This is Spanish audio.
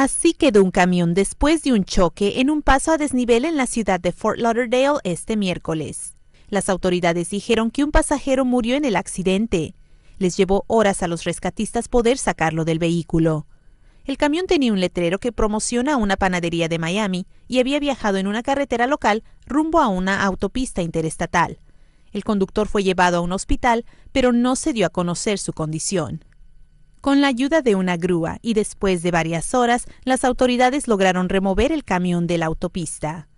Así quedó un camión después de un choque en un paso a desnivel en la ciudad de Fort Lauderdale este miércoles. Las autoridades dijeron que un pasajero murió en el accidente. Les llevó horas a los rescatistas poder sacarlo del vehículo. El camión tenía un letrero que promociona una panadería de Miami y había viajado en una carretera local rumbo a una autopista interestatal. El conductor fue llevado a un hospital, pero no se dio a conocer su condición. Con la ayuda de una grúa y después de varias horas, las autoridades lograron remover el camión de la autopista.